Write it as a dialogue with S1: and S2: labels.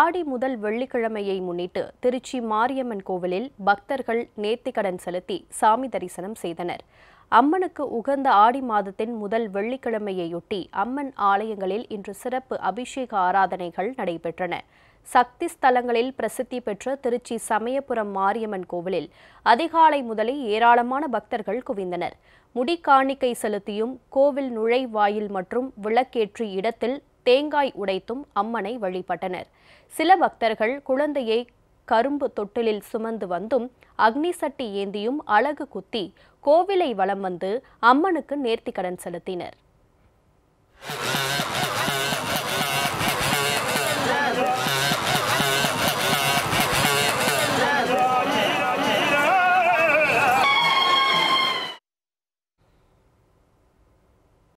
S1: ஆடி முதல் வெள்ளிக்கிழமையை முன்னிட்டு திருச்சி மாரியம்மன் கோவிலில் பக்தர்கள் நேர்த்திக்கடன் செலுத்தி சாமி தரிசனம் செய்தனர் அம்மனுக்கு உகந்த ஆடி மாதத்தின் முதல் வெள்ளிக்கிழமையையொட்டி அம்மன் ஆலயங்களில் இன்று சிறப்பு அபிஷேக ஆராதனைகள் நடைபெற்றன சக்தி ஸ்தலங்களில் பிரசித்தி பெற்ற திருச்சி சமயபுரம் மாரியம்மன் கோவிலில் அதிகாலை முதலே ஏராளமான பக்தர்கள் குவிந்தனர் முடி காணிக்கை செலுத்தியும் கோவில் நுழைவாயில் மற்றும் விளக்கேற்றி இடத்தில் தேங்காய் உடைத்தும் அம்மனை வழிபட்டனர் சில பக்தர்கள் குழந்தையை கரும்பு தொட்டிலில் சுமந்து வந்தும் அக்னி சட்டி ஏந்தியும் அழகு குத்தி கோவிலை வலம் வந்து அம்மனுக்கு நேர்த்திக்கடன் செலுத்தினர்